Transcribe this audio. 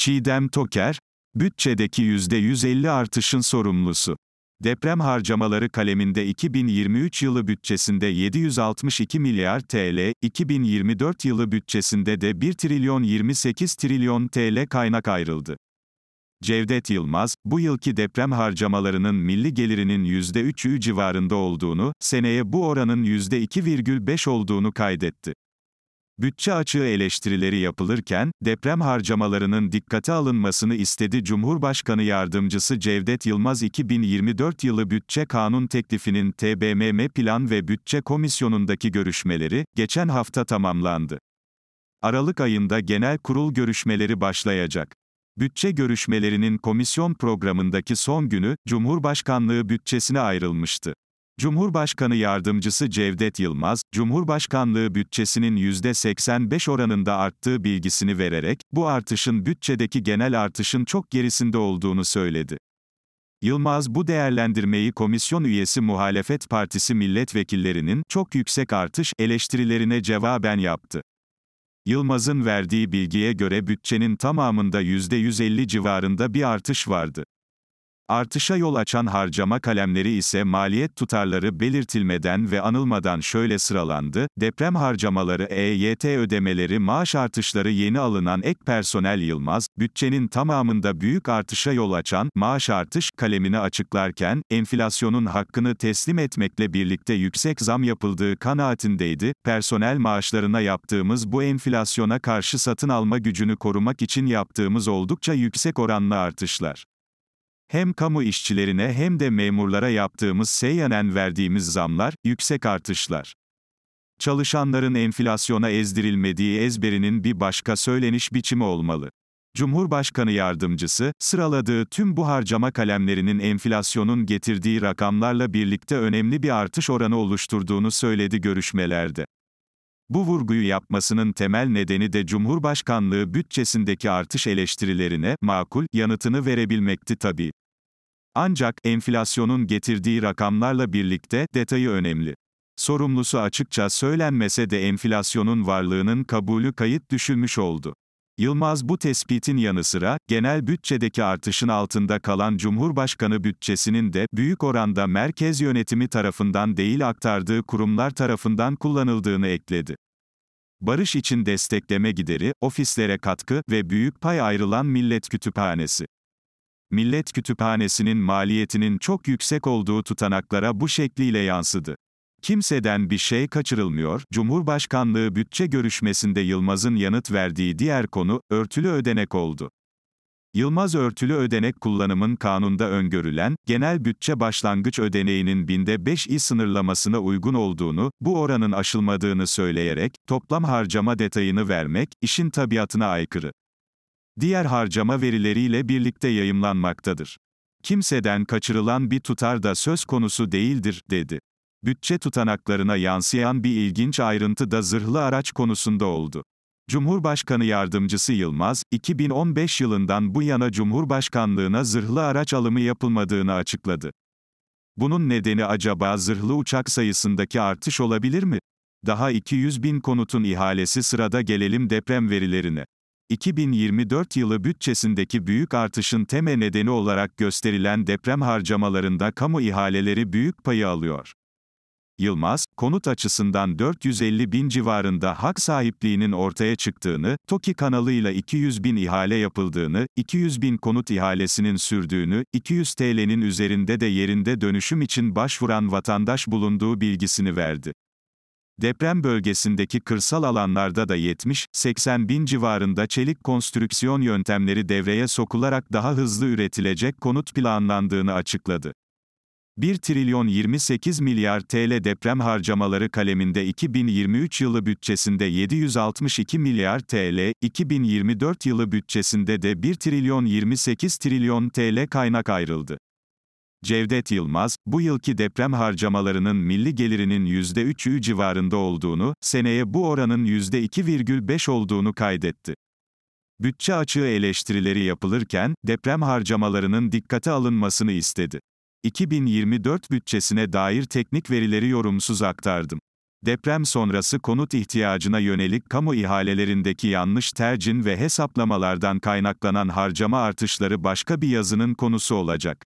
Çiğdem Toker, bütçedeki %150 artışın sorumlusu. Deprem harcamaları kaleminde 2023 yılı bütçesinde 762 milyar TL, 2024 yılı bütçesinde de 1 trilyon 28 trilyon TL kaynak ayrıldı. Cevdet Yılmaz, bu yılki deprem harcamalarının milli gelirinin %3'ü civarında olduğunu, seneye bu oranın %2,5 olduğunu kaydetti bütçe açığı eleştirileri yapılırken, deprem harcamalarının dikkate alınmasını istedi Cumhurbaşkanı Yardımcısı Cevdet Yılmaz 2024 yılı bütçe kanun teklifinin TBMM Plan ve Bütçe Komisyonu'ndaki görüşmeleri, geçen hafta tamamlandı. Aralık ayında genel kurul görüşmeleri başlayacak. Bütçe görüşmelerinin komisyon programındaki son günü, Cumhurbaşkanlığı bütçesine ayrılmıştı. Cumhurbaşkanı Yardımcısı Cevdet Yılmaz, Cumhurbaşkanlığı bütçesinin %85 oranında arttığı bilgisini vererek, bu artışın bütçedeki genel artışın çok gerisinde olduğunu söyledi. Yılmaz bu değerlendirmeyi komisyon üyesi muhalefet partisi milletvekillerinin çok yüksek artış eleştirilerine cevaben yaptı. Yılmaz'ın verdiği bilgiye göre bütçenin tamamında %150 civarında bir artış vardı. Artışa yol açan harcama kalemleri ise maliyet tutarları belirtilmeden ve anılmadan şöyle sıralandı, deprem harcamaları EYT ödemeleri maaş artışları yeni alınan ek personel Yılmaz, bütçenin tamamında büyük artışa yol açan maaş artış kalemini açıklarken, enflasyonun hakkını teslim etmekle birlikte yüksek zam yapıldığı kanaatindeydi, personel maaşlarına yaptığımız bu enflasyona karşı satın alma gücünü korumak için yaptığımız oldukça yüksek oranlı artışlar. Hem kamu işçilerine hem de memurlara yaptığımız seyyanen verdiğimiz zamlar, yüksek artışlar. Çalışanların enflasyona ezdirilmediği ezberinin bir başka söyleniş biçimi olmalı. Cumhurbaşkanı yardımcısı, sıraladığı tüm bu harcama kalemlerinin enflasyonun getirdiği rakamlarla birlikte önemli bir artış oranı oluşturduğunu söyledi görüşmelerde. Bu vurguyu yapmasının temel nedeni de Cumhurbaşkanlığı bütçesindeki artış eleştirilerine makul yanıtını verebilmekti tabii. Ancak, enflasyonun getirdiği rakamlarla birlikte, detayı önemli. Sorumlusu açıkça söylenmese de enflasyonun varlığının kabulü kayıt düşülmüş oldu. Yılmaz bu tespitin yanı sıra, genel bütçedeki artışın altında kalan Cumhurbaşkanı bütçesinin de, büyük oranda merkez yönetimi tarafından değil aktardığı kurumlar tarafından kullanıldığını ekledi. Barış için destekleme gideri, ofislere katkı ve büyük pay ayrılan Millet Kütüphanesi. Millet Kütüphanesi'nin maliyetinin çok yüksek olduğu tutanaklara bu şekliyle yansıdı. Kimseden bir şey kaçırılmıyor. Cumhurbaşkanlığı bütçe görüşmesinde Yılmaz'ın yanıt verdiği diğer konu örtülü ödenek oldu. Yılmaz örtülü ödenek kullanımın kanunda öngörülen, genel bütçe başlangıç ödeneğinin binde 5 i sınırlamasına uygun olduğunu, bu oranın aşılmadığını söyleyerek, toplam harcama detayını vermek, işin tabiatına aykırı diğer harcama verileriyle birlikte yayımlanmaktadır. Kimseden kaçırılan bir tutar da söz konusu değildir, dedi. Bütçe tutanaklarına yansıyan bir ilginç ayrıntı da zırhlı araç konusunda oldu. Cumhurbaşkanı Yardımcısı Yılmaz, 2015 yılından bu yana Cumhurbaşkanlığına zırhlı araç alımı yapılmadığını açıkladı. Bunun nedeni acaba zırhlı uçak sayısındaki artış olabilir mi? Daha 200 bin konutun ihalesi sırada gelelim deprem verilerine. 2024 yılı bütçesindeki büyük artışın temel nedeni olarak gösterilen deprem harcamalarında kamu ihaleleri büyük payı alıyor. Yılmaz, konut açısından 450 bin civarında hak sahipliğinin ortaya çıktığını, TOKİ kanalıyla 200 bin ihale yapıldığını, 200 bin konut ihalesinin sürdüğünü, 200 TL'nin üzerinde de yerinde dönüşüm için başvuran vatandaş bulunduğu bilgisini verdi. Deprem bölgesindeki kırsal alanlarda da 70-80 bin civarında çelik konstrüksiyon yöntemleri devreye sokularak daha hızlı üretilecek konut planlandığını açıkladı. 1 trilyon 28 milyar TL deprem harcamaları kaleminde 2023 yılı bütçesinde 762 milyar TL, 2024 yılı bütçesinde de 1 trilyon 28 trilyon TL kaynak ayrıldı. Cevdet Yılmaz, bu yılki deprem harcamalarının milli gelirinin %3'ü civarında olduğunu, seneye bu oranın %2,5 olduğunu kaydetti. Bütçe açığı eleştirileri yapılırken, deprem harcamalarının dikkate alınmasını istedi. 2024 bütçesine dair teknik verileri yorumsuz aktardım. Deprem sonrası konut ihtiyacına yönelik kamu ihalelerindeki yanlış tercih ve hesaplamalardan kaynaklanan harcama artışları başka bir yazının konusu olacak.